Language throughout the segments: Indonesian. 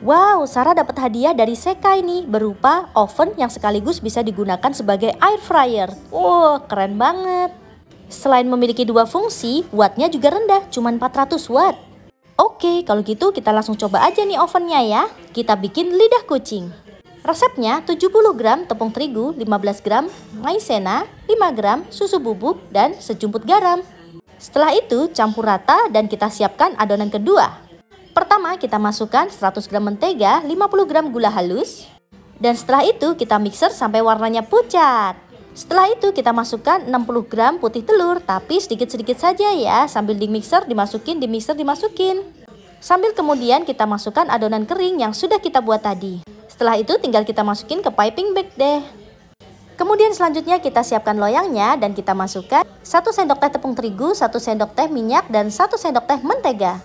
Wow, Sarah dapat hadiah dari Seka ini berupa oven yang sekaligus bisa digunakan sebagai air fryer. Wow, keren banget. Selain memiliki dua fungsi, wattnya juga rendah, cuma 400 watt. Oke, kalau gitu kita langsung coba aja nih ovennya ya. Kita bikin lidah kucing. Resepnya 70 gram tepung terigu, 15 gram maizena, 5 gram susu bubuk, dan sejumput garam. Setelah itu campur rata dan kita siapkan adonan kedua. Pertama, kita masukkan 100 gram mentega, 50 gram gula halus, dan setelah itu kita mixer sampai warnanya pucat. Setelah itu kita masukkan 60 gram putih telur, tapi sedikit-sedikit saja ya, sambil di mixer, dimasukin, di mixer, dimasukin. Sambil kemudian kita masukkan adonan kering yang sudah kita buat tadi. Setelah itu tinggal kita masukin ke piping bag deh. Kemudian selanjutnya kita siapkan loyangnya dan kita masukkan 1 sendok teh tepung terigu, 1 sendok teh minyak, dan 1 sendok teh mentega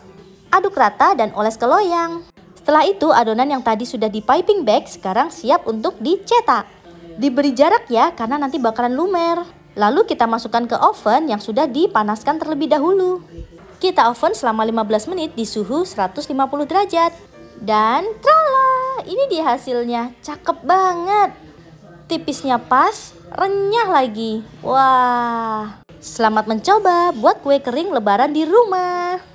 aduk rata dan oles ke loyang. Setelah itu adonan yang tadi sudah di piping bag sekarang siap untuk dicetak. Diberi jarak ya karena nanti bakalan lumer. Lalu kita masukkan ke oven yang sudah dipanaskan terlebih dahulu. Kita oven selama 15 menit di suhu 150 derajat. Dan trala, ini dia hasilnya. Cakep banget. Tipisnya pas, renyah lagi. Wah. Selamat mencoba buat kue kering lebaran di rumah.